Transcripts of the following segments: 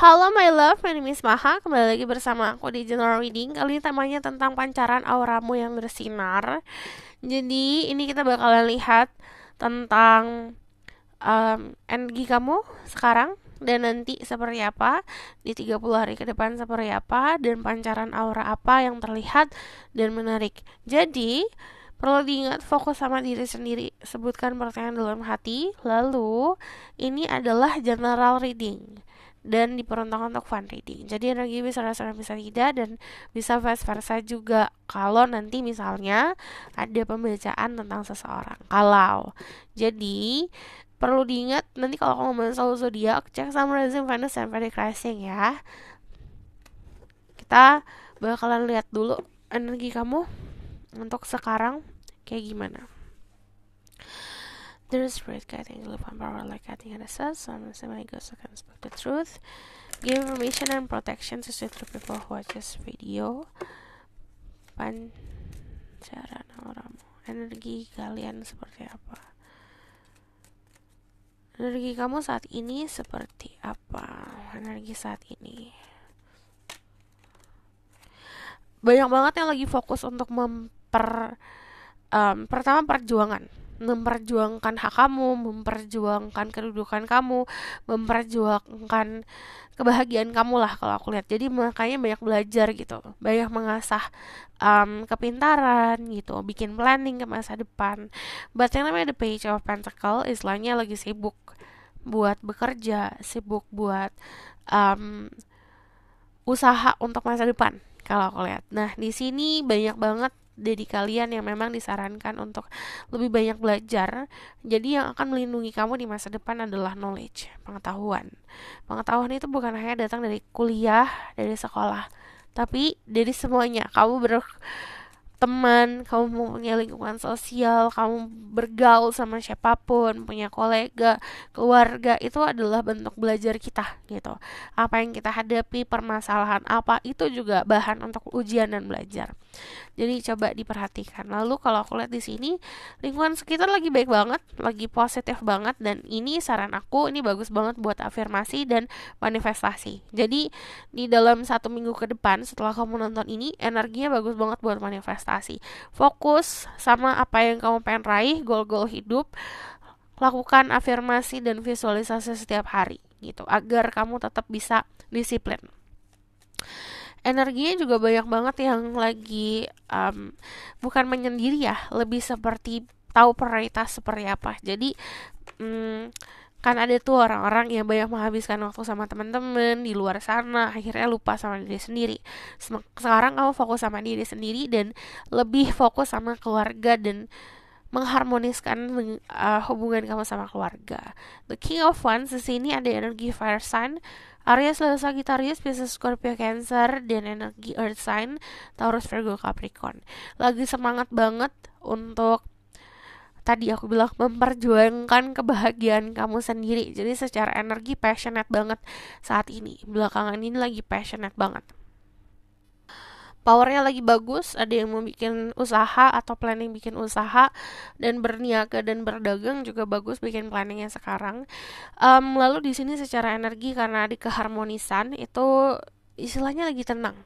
Halo my love, my name is Maha Kembali lagi bersama aku di General Reading Kali ini temanya tentang pancaran auramu yang bersinar Jadi ini kita bakalan lihat tentang um, energi kamu sekarang Dan nanti seperti apa Di 30 hari ke depan seperti apa Dan pancaran aura apa yang terlihat dan menarik Jadi perlu diingat fokus sama diri sendiri sebutkan pertanyaan dalam hati lalu ini adalah general reading dan diperuntukkan untuk fun reading. Jadi energi bisa rasanya bisa tidak dan bisa vice versa juga kalau nanti misalnya ada pembacaan tentang seseorang. Kalau jadi perlu diingat nanti kalau kamu mau soal zodiak cek sama rising Venus dan Friday Rising ya. Kita bakalan lihat dulu energi kamu untuk sekarang kayak gimana. There is great guiding love and power like guiding and assess. So I'm assuming God so can speak the truth. Give permission and protection to suitable people who watch this video. Pancaran auramu. Energi kalian seperti apa? Energi kamu saat ini seperti apa? Energi saat ini. Banyak banget yang lagi fokus untuk memper um, pertama perjuangan memperjuangkan hak kamu, memperjuangkan kedudukan kamu, memperjuangkan kebahagiaan kamu lah kalau aku lihat. Jadi makanya banyak belajar gitu, banyak mengasah um, kepintaran gitu, bikin planning ke masa depan. But yang namanya the page of pentacle istilahnya lagi sibuk buat bekerja, sibuk buat um, usaha untuk masa depan kalau aku lihat. Nah, di sini banyak banget dari kalian yang memang disarankan untuk lebih banyak belajar. Jadi yang akan melindungi kamu di masa depan adalah knowledge, pengetahuan. Pengetahuan itu bukan hanya datang dari kuliah, dari sekolah, tapi dari semuanya. Kamu ber teman, kamu punya lingkungan sosial, kamu bergaul sama siapapun, punya kolega, keluarga, itu adalah bentuk belajar kita gitu. Apa yang kita hadapi, permasalahan apa, itu juga bahan untuk ujian dan belajar. Jadi coba diperhatikan. Lalu kalau aku lihat di sini lingkungan sekitar lagi baik banget, lagi positif banget dan ini saran aku ini bagus banget buat afirmasi dan manifestasi. Jadi di dalam satu minggu ke depan setelah kamu nonton ini energinya bagus banget buat manifestasi. Fokus sama apa yang kamu pengen raih, goal-goal hidup lakukan afirmasi dan visualisasi setiap hari gitu agar kamu tetap bisa disiplin energinya juga banyak banget yang lagi um, bukan menyendiri ya lebih seperti tahu prioritas seperti apa jadi um, kan ada tuh orang-orang yang banyak menghabiskan waktu sama teman-teman di luar sana akhirnya lupa sama diri sendiri sekarang kamu fokus sama diri sendiri dan lebih fokus sama keluarga dan mengharmoniskan uh, hubungan kamu sama keluarga. The King of Wands di sini ada energi Fire Sign, Aries, Leo, Sagittarius, Pisces, Scorpio, Cancer, dan energi Earth Sign, Taurus, Virgo, Capricorn. Lagi semangat banget untuk tadi aku bilang memperjuangkan kebahagiaan kamu sendiri. Jadi secara energi passionate banget saat ini. Belakangan ini lagi passionate banget powernya lagi bagus, ada yang mau bikin usaha atau planning bikin usaha dan berniaga dan berdagang juga bagus bikin planningnya sekarang. Um, lalu di sini secara energi karena di keharmonisan itu istilahnya lagi tenang.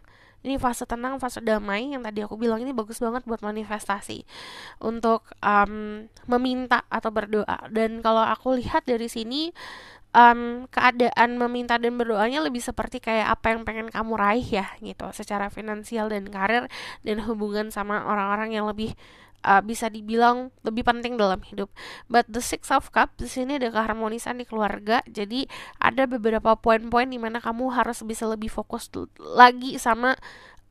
Ini fase tenang, fase damai yang tadi aku bilang ini bagus banget buat manifestasi untuk um, meminta atau berdoa. Dan kalau aku lihat dari sini um, keadaan meminta dan berdoanya lebih seperti kayak apa yang pengen kamu raih ya gitu secara finansial dan karir dan hubungan sama orang-orang yang lebih uh, bisa dibilang lebih penting dalam hidup. But the six of cup di sini ada keharmonisan di keluarga. Jadi ada beberapa poin-poin di mana kamu harus bisa lebih fokus lagi sama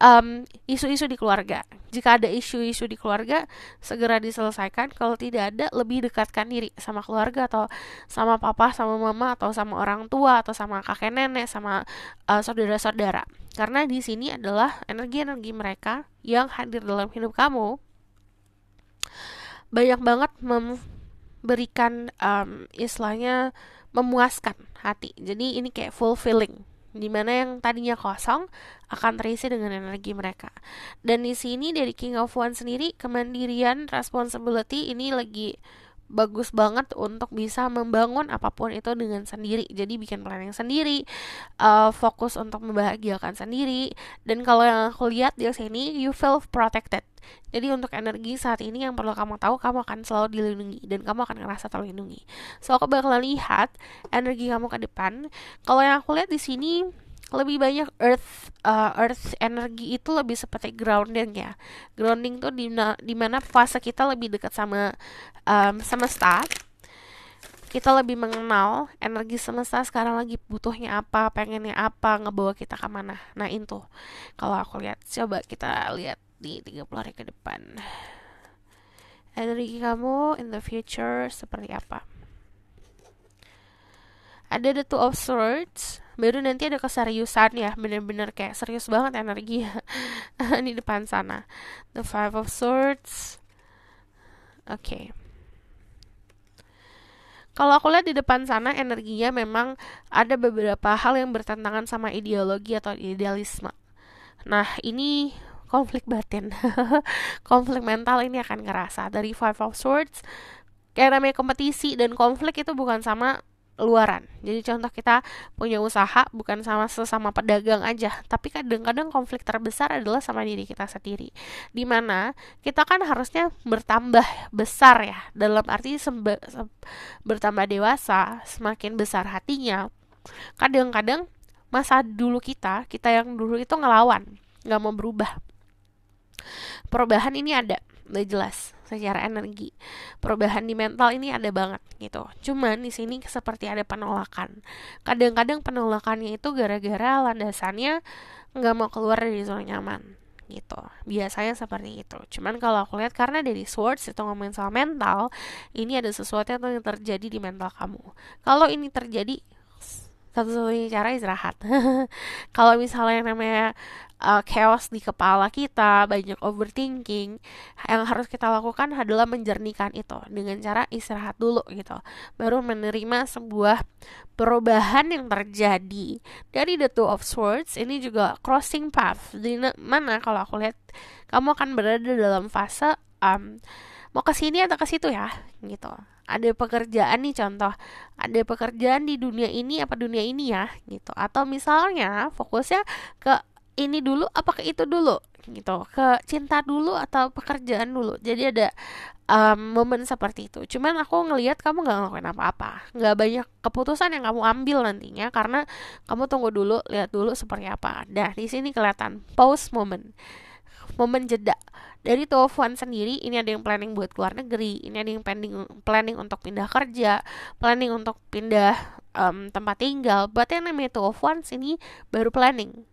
um, isu-isu di keluarga. Jika ada isu-isu di keluarga, segera diselesaikan. Kalau tidak ada, lebih dekatkan diri sama keluarga atau sama papa, sama mama, atau sama orang tua, atau sama kakek nenek, sama uh, saudara-saudara. Karena di sini adalah energi-energi mereka yang hadir dalam hidup kamu banyak banget memberikan um, istilahnya memuaskan hati. Jadi ini kayak fulfilling di mana yang tadinya kosong akan terisi dengan energi mereka. Dan di sini dari King of One sendiri kemandirian, responsibility ini lagi bagus banget untuk bisa membangun apapun itu dengan sendiri jadi bikin planning sendiri uh, fokus untuk membahagiakan sendiri dan kalau yang aku lihat di sini you feel protected jadi untuk energi saat ini yang perlu kamu tahu kamu akan selalu dilindungi dan kamu akan ngerasa terlindungi so aku bakal lihat energi kamu ke depan kalau yang aku lihat di sini lebih banyak earth uh, earth energi itu lebih seperti grounding ya grounding tuh di mana fase kita lebih dekat sama um, semesta kita lebih mengenal energi semesta sekarang lagi butuhnya apa, pengennya apa, ngebawa kita kemana. Nah itu, kalau aku lihat, coba kita lihat di 30 hari ke depan. Energi kamu in the future seperti apa? Ada the two of swords, baru nanti ada keseriusan ya bener-bener kayak serius banget energi di depan sana the five of swords oke okay. Kalau aku lihat di depan sana energinya memang ada beberapa hal yang bertentangan sama ideologi atau idealisme. Nah, ini konflik batin konflik mental ini akan ngerasa dari five of swords kayak namanya kompetisi dan konflik itu bukan sama luaran. Jadi contoh kita punya usaha bukan sama sesama pedagang aja, tapi kadang-kadang konflik terbesar adalah sama diri kita sendiri. Dimana kita kan harusnya bertambah besar ya, dalam arti sembe, se bertambah dewasa, semakin besar hatinya. Kadang-kadang masa dulu kita, kita yang dulu itu ngelawan, nggak mau berubah. Perubahan ini ada, udah jelas secara energi. Perubahan di mental ini ada banget gitu. Cuman di sini seperti ada penolakan. Kadang-kadang penolakannya itu gara-gara landasannya nggak mau keluar dari zona nyaman gitu biasanya seperti itu cuman kalau aku lihat karena dari swords itu ngomongin soal mental ini ada sesuatu yang terjadi di mental kamu kalau ini terjadi satu-satunya cara istirahat. Kalau misalnya yang namanya uh, chaos di kepala kita, banyak overthinking, yang harus kita lakukan adalah menjernihkan itu dengan cara istirahat dulu gitu. Baru menerima sebuah perubahan yang terjadi. Dari The Two of Swords ini juga crossing path. Di mana kalau aku lihat kamu akan berada dalam fase um, mau ke sini atau ke situ ya gitu ada pekerjaan nih contoh ada pekerjaan di dunia ini apa dunia ini ya gitu atau misalnya fokusnya ke ini dulu apa ke itu dulu gitu ke cinta dulu atau pekerjaan dulu jadi ada um, momen seperti itu cuman aku ngelihat kamu nggak ngelakuin apa-apa nggak banyak keputusan yang kamu ambil nantinya karena kamu tunggu dulu lihat dulu seperti apa dah di sini kelihatan pause moment momen jeda dari telepon sendiri ini ada yang planning buat luar negeri ini ada yang planning planning untuk pindah kerja planning untuk pindah um, tempat tinggal buat yang namanya telepon sini baru planning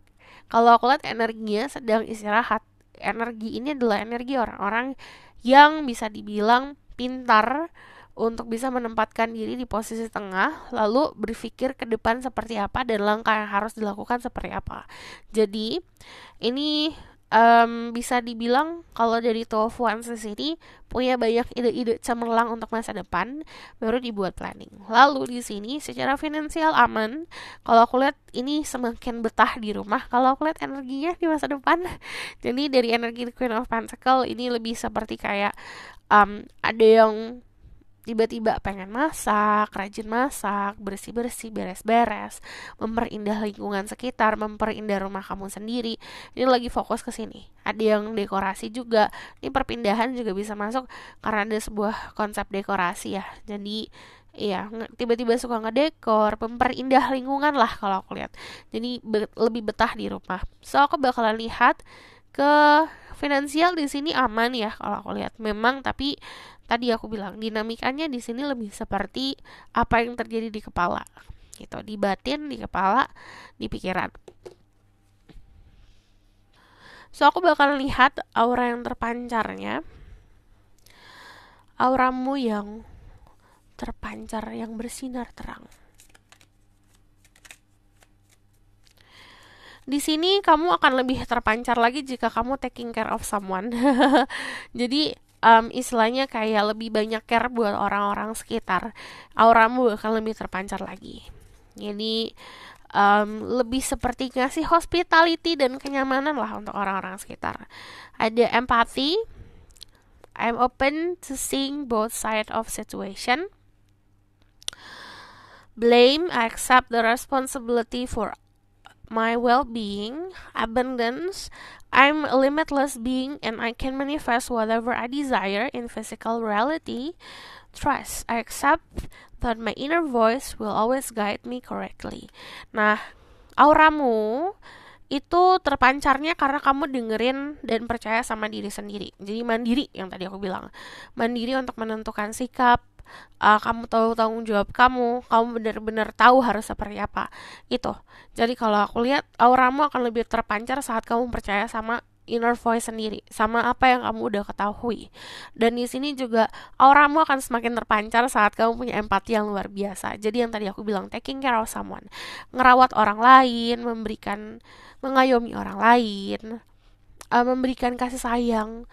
kalau aku lihat energinya sedang istirahat energi ini adalah energi orang-orang yang bisa dibilang pintar untuk bisa menempatkan diri di posisi tengah, lalu berpikir ke depan seperti apa dan langkah yang harus dilakukan seperti apa. Jadi, ini um, bisa dibilang kalau dari Tofu Answers sendiri punya banyak ide-ide cemerlang untuk masa depan baru dibuat planning. Lalu di sini secara finansial aman. Kalau aku lihat ini semakin betah di rumah. Kalau aku lihat energinya di masa depan. Jadi dari energi Queen of Pentacle ini lebih seperti kayak um, ada yang tiba-tiba pengen masak, rajin masak, bersih-bersih, beres-beres, memperindah lingkungan sekitar, memperindah rumah kamu sendiri. Ini lagi fokus ke sini. Ada yang dekorasi juga. Ini perpindahan juga bisa masuk karena ada sebuah konsep dekorasi ya. Jadi Iya, tiba-tiba suka ngedekor, memperindah lingkungan lah kalau aku lihat. Jadi be lebih betah di rumah. So aku bakalan lihat ke finansial di sini aman ya kalau aku lihat memang tapi tadi aku bilang dinamikanya di sini lebih seperti apa yang terjadi di kepala gitu di batin di kepala di pikiran so aku bakal lihat aura yang terpancarnya auramu yang terpancar yang bersinar terang di sini kamu akan lebih terpancar lagi jika kamu taking care of someone. Jadi um, istilahnya kayak lebih banyak care buat orang-orang sekitar auramu akan lebih terpancar lagi jadi um, lebih seperti ngasih hospitality dan kenyamanan lah untuk orang-orang sekitar ada empati I'm open to seeing both side of situation blame, I accept the responsibility for my well-being, abundance. I'm a limitless being and I can manifest whatever I desire in physical reality. Trust, I accept that my inner voice will always guide me correctly. Nah, auramu itu terpancarnya karena kamu dengerin dan percaya sama diri sendiri. Jadi mandiri yang tadi aku bilang. Mandiri untuk menentukan sikap, uh, kamu tahu tanggung jawab kamu kamu benar-benar tahu harus seperti apa itu jadi kalau aku lihat auramu akan lebih terpancar saat kamu percaya sama inner voice sendiri sama apa yang kamu udah ketahui. Dan di sini juga auramu akan semakin terpancar saat kamu punya empati yang luar biasa. Jadi yang tadi aku bilang taking care of someone, ngerawat orang lain, memberikan mengayomi orang lain, uh, memberikan kasih sayang,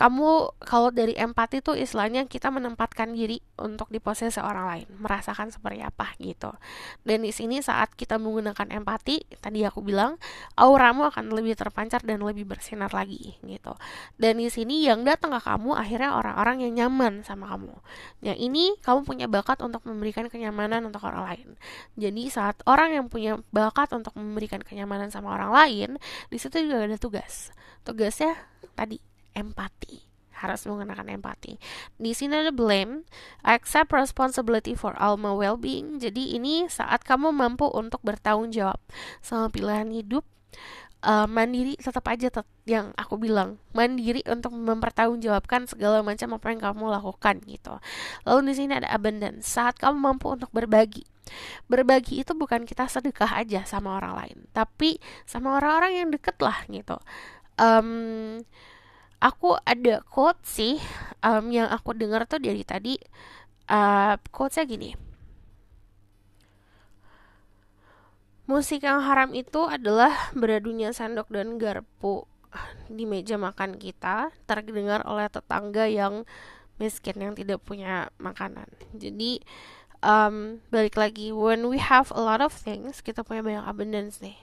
kamu kalau dari empati tuh istilahnya kita menempatkan diri untuk di posisi orang lain merasakan seperti apa gitu dan di sini saat kita menggunakan empati tadi aku bilang auramu akan lebih terpancar dan lebih bersinar lagi gitu dan di sini yang datang ke kamu akhirnya orang-orang yang nyaman sama kamu yang ini kamu punya bakat untuk memberikan kenyamanan untuk orang lain jadi saat orang yang punya bakat untuk memberikan kenyamanan sama orang lain di situ juga ada tugas tugasnya tadi empati harus menggunakan empati. Di sini ada blame, accept responsibility for alma well-being. Jadi ini saat kamu mampu untuk bertanggung jawab sama pilihan hidup, uh, mandiri tetap aja tet yang aku bilang mandiri untuk mempertanggungjawabkan segala macam apa yang kamu lakukan gitu. Lalu di sini ada abundance. Saat kamu mampu untuk berbagi, berbagi itu bukan kita sedekah aja sama orang lain, tapi sama orang-orang yang deket lah gitu. Um, aku ada quote sih um, yang aku dengar tuh dari tadi uh, saya gini musik yang haram itu adalah beradunya sendok dan garpu di meja makan kita terdengar oleh tetangga yang miskin yang tidak punya makanan jadi um, balik lagi when we have a lot of things kita punya banyak abundance nih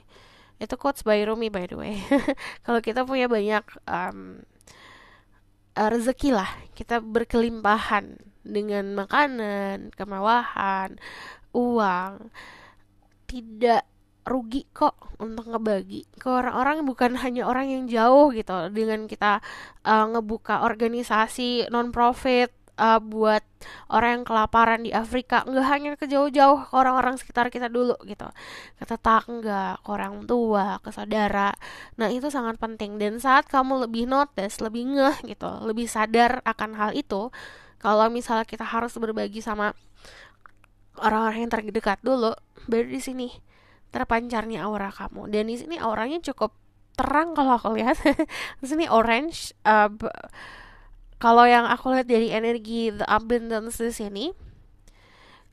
itu quotes by Rumi by the way kalau kita punya banyak um, uh, rezeki lah kita berkelimpahan dengan makanan kemewahan uang tidak rugi kok untuk ngebagi ke orang-orang bukan hanya orang yang jauh gitu dengan kita uh, ngebuka organisasi non profit uh, buat orang yang kelaparan di Afrika nggak hanya ke jauh-jauh ke orang-orang sekitar kita dulu gitu ke tetangga ke orang tua ke saudara nah itu sangat penting dan saat kamu lebih notice lebih ngeh gitu lebih sadar akan hal itu kalau misalnya kita harus berbagi sama orang-orang yang terdekat dulu baru di sini terpancarnya aura kamu dan di sini auranya cukup terang kalau aku lihat di sini orange uh, kalau yang aku lihat dari energi the abundance di sini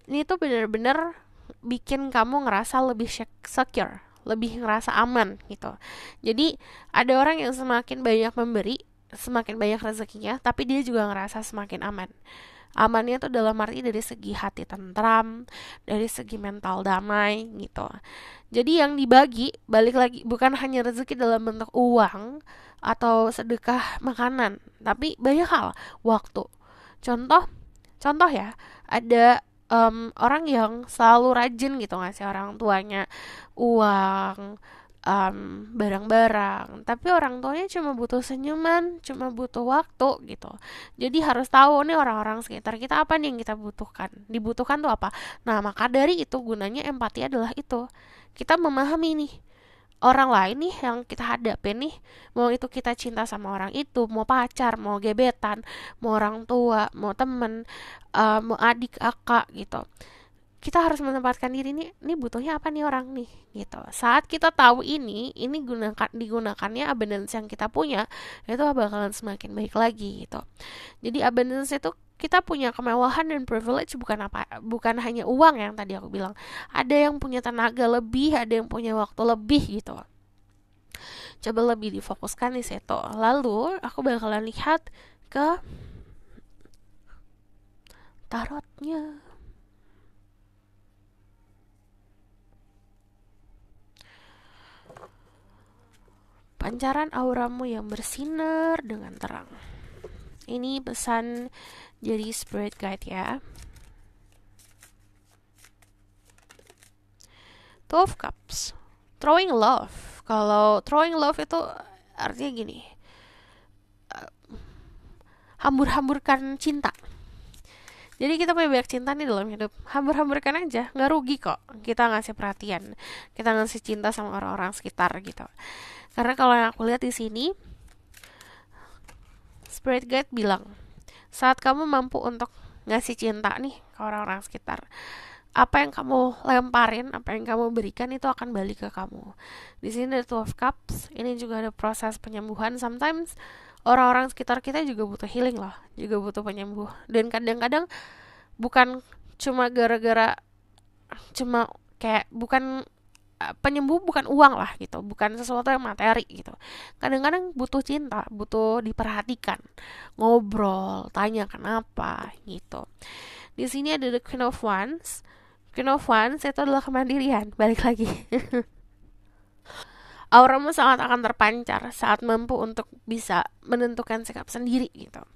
ini tuh bener-bener bikin kamu ngerasa lebih secure lebih ngerasa aman gitu jadi ada orang yang semakin banyak memberi semakin banyak rezekinya tapi dia juga ngerasa semakin aman amannya tuh dalam arti dari segi hati tentram, dari segi mental damai gitu. Jadi yang dibagi balik lagi bukan hanya rezeki dalam bentuk uang, atau sedekah makanan, tapi banyak hal waktu. Contoh, contoh ya, ada um, orang yang selalu rajin gitu ngasih orang tuanya uang, barang barang-barang, tapi orang tuanya cuma butuh senyuman, cuma butuh waktu gitu. Jadi harus tahu nih orang-orang sekitar kita apa nih yang kita butuhkan, dibutuhkan tuh apa. Nah maka dari itu gunanya empati adalah itu, kita memahami nih orang lain nih yang kita hadapi nih mau itu kita cinta sama orang itu mau pacar mau gebetan mau orang tua mau temen uh, mau adik kakak gitu kita harus menempatkan diri nih ini butuhnya apa nih orang nih gitu saat kita tahu ini ini gunakan digunakannya abundance yang kita punya itu bakalan semakin baik lagi gitu jadi abundance itu kita punya kemewahan dan privilege bukan apa bukan hanya uang yang tadi aku bilang ada yang punya tenaga lebih ada yang punya waktu lebih gitu coba lebih difokuskan di situ lalu aku bakalan lihat ke tarotnya pancaran auramu yang bersinar dengan terang ini pesan jadi spirit guide ya 12 cups throwing love kalau throwing love itu artinya gini hambur-hamburkan cinta jadi kita punya banyak cinta nih dalam hidup hambur-hamburkan aja nggak rugi kok kita ngasih perhatian kita ngasih cinta sama orang-orang sekitar gitu karena kalau yang aku lihat di sini Spirit Guide bilang, saat kamu mampu untuk ngasih cinta nih ke orang-orang sekitar, apa yang kamu lemparin, apa yang kamu berikan itu akan balik ke kamu. Di sini ada Two of Cups, ini juga ada proses penyembuhan. Sometimes orang-orang sekitar kita juga butuh healing loh, juga butuh penyembuh. Dan kadang-kadang bukan cuma gara-gara cuma kayak bukan Eh, penyembuh bukan uang lah gitu, bukan sesuatu yang materi gitu. Kadang-kadang butuh cinta, butuh diperhatikan, ngobrol, tanya kenapa gitu. Di sini ada the Queen of Wands. Queen of Wands itu adalah kemandirian, balik lagi. Auramu sangat akan terpancar saat mampu untuk bisa menentukan sikap sendiri gitu.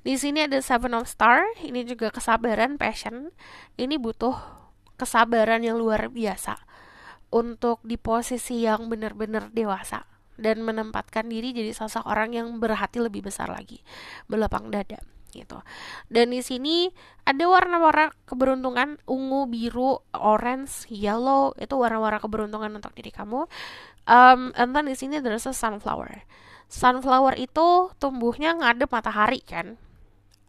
Di sini ada Seven of Star, ini juga kesabaran, passion. Ini butuh kesabaran yang luar biasa untuk di posisi yang benar-benar dewasa dan menempatkan diri jadi sosok orang yang berhati lebih besar lagi, berlapang dada gitu. Dan di sini ada warna-warna keberuntungan ungu, biru, orange, yellow itu warna-warna keberuntungan untuk diri kamu. Um, then di sini ada sunflower. Sunflower itu tumbuhnya ngadep matahari kan,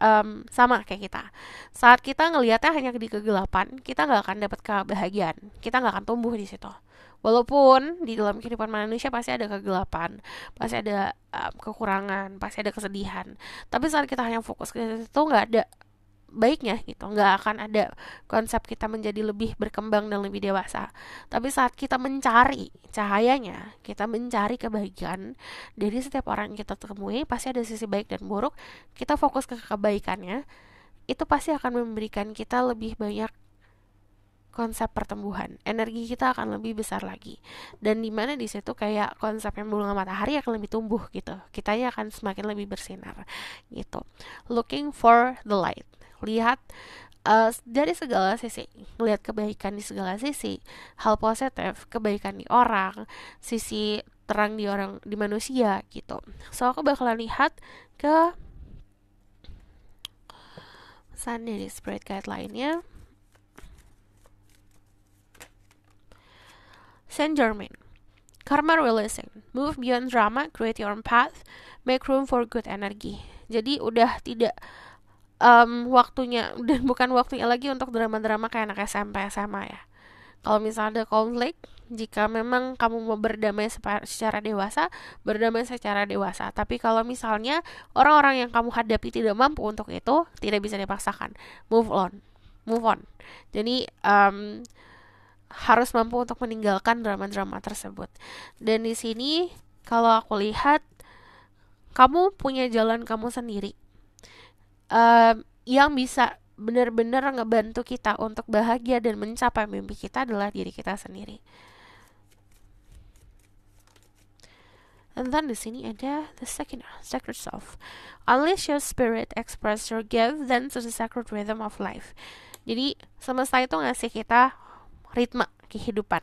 um, sama kayak kita. Saat kita ngelihatnya hanya di kegelapan, kita nggak akan dapat kebahagiaan. Kita nggak akan tumbuh di situ. Walaupun di dalam kehidupan manusia pasti ada kegelapan, pasti ada um, kekurangan, pasti ada kesedihan. Tapi saat kita hanya fokus ke situ nggak ada baiknya gitu nggak akan ada konsep kita menjadi lebih berkembang dan lebih dewasa tapi saat kita mencari cahayanya kita mencari kebahagiaan dari setiap orang yang kita temui pasti ada sisi baik dan buruk kita fokus ke kebaikannya itu pasti akan memberikan kita lebih banyak konsep pertumbuhan energi kita akan lebih besar lagi dan di mana di situ kayak konsep yang bunga matahari akan lebih tumbuh gitu kitanya akan semakin lebih bersinar gitu looking for the light lihat uh, dari segala sisi lihat kebaikan di segala sisi hal positif kebaikan di orang sisi terang di orang di manusia gitu so aku bakalan lihat ke pesan dari spread guide lainnya Saint Germain Karma releasing Move beyond drama, create your own path Make room for good energy Jadi udah tidak um, waktunya dan bukan waktunya lagi untuk drama-drama kayak anak SMP SMA ya kalau misalnya ada konflik jika memang kamu mau berdamai secara dewasa berdamai secara dewasa tapi kalau misalnya orang-orang yang kamu hadapi tidak mampu untuk itu tidak bisa dipaksakan move on move on jadi um, harus mampu untuk meninggalkan drama-drama tersebut dan di sini kalau aku lihat kamu punya jalan kamu sendiri um, yang bisa benar-benar ngebantu kita untuk bahagia dan mencapai mimpi kita adalah diri kita sendiri. And then di sini ada the second sacred self. Unless your spirit, express your gift, then to the sacred rhythm of life. Jadi semesta itu ngasih kita ritme kehidupan.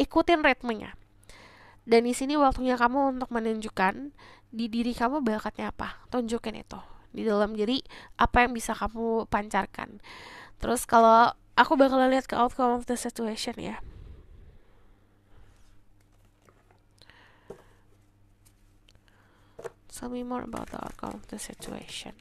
Ikutin ritmenya. Dan di sini waktunya kamu untuk menunjukkan di diri kamu bakatnya apa. Tunjukin itu di dalam diri apa yang bisa kamu pancarkan terus kalau aku bakal lihat ke outcome of the situation ya tell me more about the outcome of the situation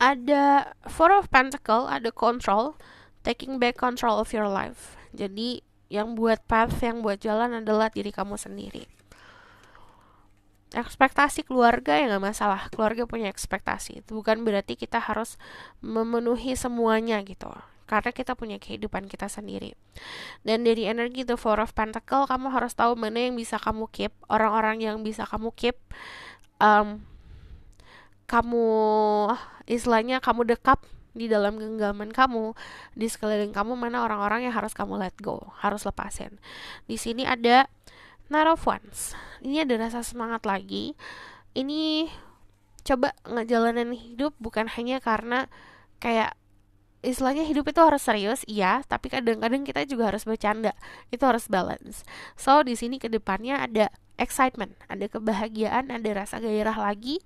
ada Four of Pentacle, ada control, taking back control of your life. Jadi yang buat path, yang buat jalan adalah diri kamu sendiri. Ekspektasi keluarga ya nggak masalah, keluarga punya ekspektasi. Itu bukan berarti kita harus memenuhi semuanya gitu karena kita punya kehidupan kita sendiri. Dan dari energi The Four of Pentacle, kamu harus tahu mana yang bisa kamu keep, orang-orang yang bisa kamu keep, um, kamu ah, istilahnya kamu dekap di dalam genggaman kamu di sekeliling kamu mana orang-orang yang harus kamu let go harus lepasin di sini ada narrow ones ini ada rasa semangat lagi ini coba ngejalanin hidup bukan hanya karena kayak istilahnya hidup itu harus serius iya tapi kadang-kadang kita juga harus bercanda itu harus balance so di sini kedepannya ada excitement, ada kebahagiaan, ada rasa gairah lagi,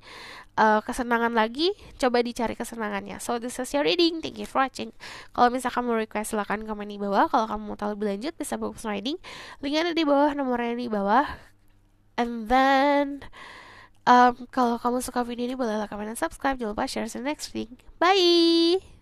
uh, kesenangan lagi, coba dicari kesenangannya. So this is your reading, thank you for watching. Kalau misalkan mau request silakan komen di bawah, kalau kamu mau tahu lebih lanjut bisa book reading, linknya ada di bawah, nomornya di bawah. And then um, kalau kamu suka video ini boleh like, comment, dan subscribe. Jangan lupa share to the next reading. Bye.